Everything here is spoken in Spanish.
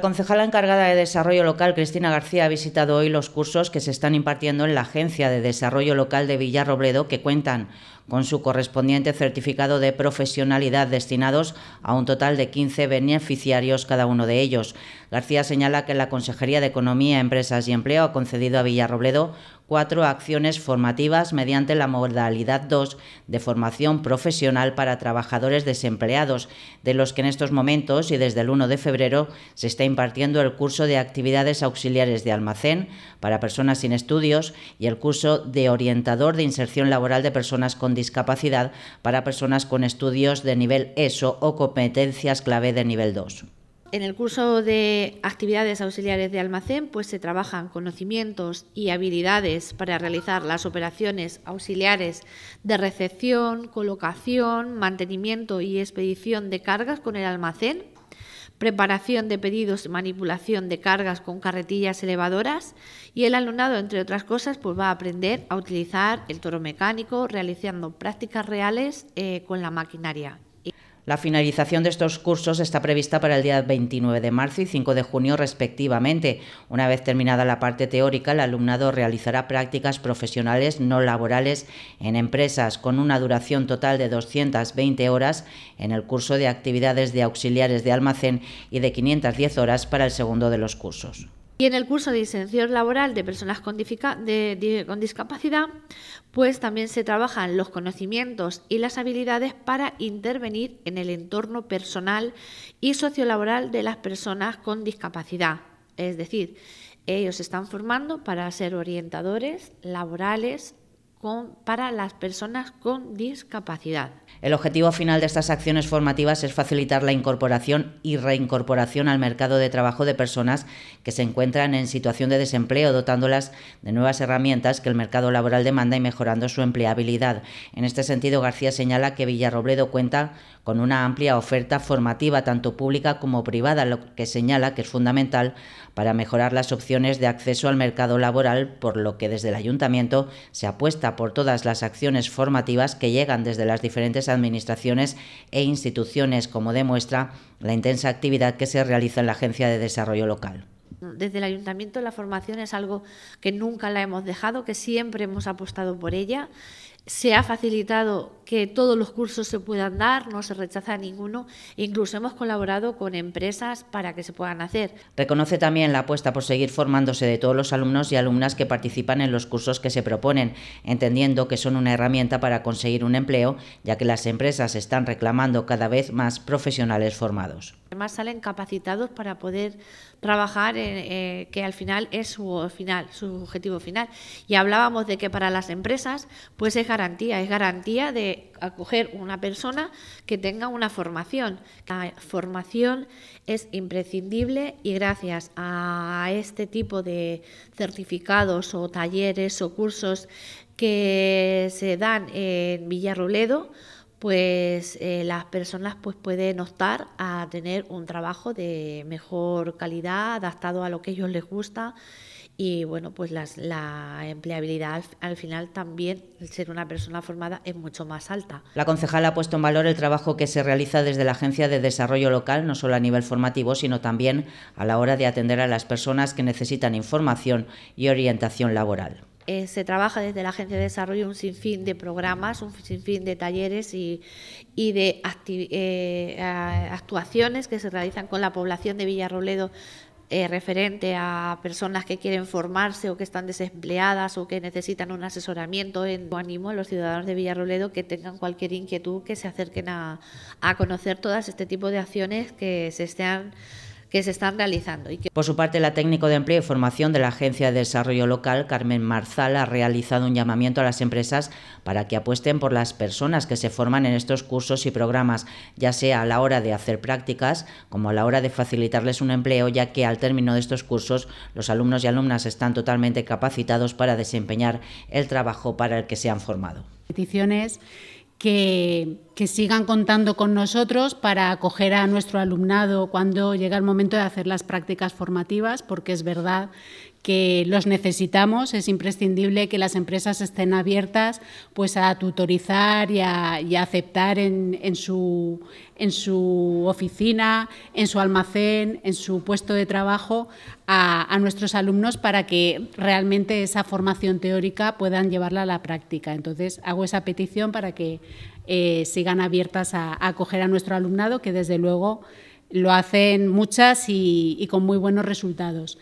La concejala encargada de Desarrollo Local, Cristina García, ha visitado hoy los cursos que se están impartiendo en la Agencia de Desarrollo Local de Villarrobledo, que cuentan con su correspondiente certificado de profesionalidad destinados a un total de 15 beneficiarios cada uno de ellos. García señala que la Consejería de Economía, Empresas y Empleo ha concedido a Villarrobledo cuatro acciones formativas mediante la modalidad 2 de formación profesional para trabajadores desempleados, de los que en estos momentos y desde el 1 de febrero se está impartiendo el curso de actividades auxiliares de almacén para personas sin estudios y el curso de orientador de inserción laboral de personas con discapacidad para personas con estudios de nivel ESO o competencias clave de nivel 2. En el curso de actividades auxiliares de almacén, pues se trabajan conocimientos y habilidades para realizar las operaciones auxiliares de recepción, colocación, mantenimiento y expedición de cargas con el almacén preparación de pedidos, manipulación de cargas con carretillas elevadoras y el alumnado, entre otras cosas, pues va a aprender a utilizar el toro mecánico realizando prácticas reales eh, con la maquinaria la finalización de estos cursos está prevista para el día 29 de marzo y 5 de junio respectivamente. Una vez terminada la parte teórica, el alumnado realizará prácticas profesionales no laborales en empresas con una duración total de 220 horas en el curso de actividades de auxiliares de almacén y de 510 horas para el segundo de los cursos. Y en el curso de inserción laboral de personas con, con discapacidad, pues también se trabajan los conocimientos y las habilidades para intervenir en el entorno personal y sociolaboral de las personas con discapacidad. Es decir, ellos están formando para ser orientadores laborales, para las personas con discapacidad. El objetivo final de estas acciones formativas es facilitar la incorporación y reincorporación al mercado de trabajo de personas que se encuentran en situación de desempleo, dotándolas de nuevas herramientas que el mercado laboral demanda y mejorando su empleabilidad. En este sentido, García señala que Villarrobledo cuenta con una amplia oferta formativa, tanto pública como privada, lo que señala que es fundamental para mejorar las opciones de acceso al mercado laboral, por lo que desde el ayuntamiento se apuesta por todas las acciones formativas que llegan desde las diferentes administraciones e instituciones, como demuestra la intensa actividad que se realiza en la Agencia de Desarrollo Local. Desde el ayuntamiento la formación es algo que nunca la hemos dejado, que siempre hemos apostado por ella. Se ha facilitado que todos los cursos se puedan dar, no se rechaza ninguno, incluso hemos colaborado con empresas para que se puedan hacer. Reconoce también la apuesta por seguir formándose de todos los alumnos y alumnas que participan en los cursos que se proponen, entendiendo que son una herramienta para conseguir un empleo, ya que las empresas están reclamando cada vez más profesionales formados. Además salen capacitados para poder trabajar, eh, que al final es su final, su objetivo final. Y hablábamos de que para las empresas, pues es garantía, es garantía de acoger una persona que tenga una formación. La formación es imprescindible y gracias a este tipo de certificados o talleres o cursos que se dan en Villarroledo, pues eh, las personas pues pueden optar a tener un trabajo de mejor calidad, adaptado a lo que ellos les gusta y bueno, pues la empleabilidad al, final también, el ser una persona formada, es mucho más alta. La concejal ha puesto en valor el trabajo que se realiza desde la Agencia de Desarrollo Local, no solo a nivel formativo, sino también a la hora de atender a las personas que necesitan información y orientación laboral. Eh, se trabaja desde la Agencia de Desarrollo un sinfín de programas, un sinfín de talleres y, de eh, actuaciones que se realizan con la población de Villarroledo eh, referente a personas que quieren formarse o que están desempleadas o que necesitan un asesoramiento. En, animo a los ciudadanos de Villarroledo que tengan cualquier inquietud que se acerquen a, conocer todas este tipo de acciones que se están que se están realizando. Por su parte, la técnico de empleo y formación de la Agencia de Desarrollo Local, Carmen Marzal, ha realizado un llamamiento a las empresas para que apuesten por las personas que se forman en estos cursos y programas, ya sea a la hora de hacer prácticas como a la hora de facilitarles un empleo, ya que al término de estos cursos los alumnos y alumnas están totalmente capacitados para desempeñar el trabajo para el que se han formado que, sigan contando con nosotros para acoger a nuestro alumnado cuando llega el momento de hacer las prácticas formativas, porque es verdad que los necesitamos. Es imprescindible que las empresas estén abiertas pues, a tutorizar y a, aceptar en, su, oficina, en su almacén, en su puesto de trabajo a, nuestros alumnos para que realmente esa formación teórica puedan llevarla a la práctica. Entonces, hago esa petición para que eh, sigan abiertas a, acoger a nuestro alumnado, que desde luego lo hacen muchas y, con muy buenos resultados.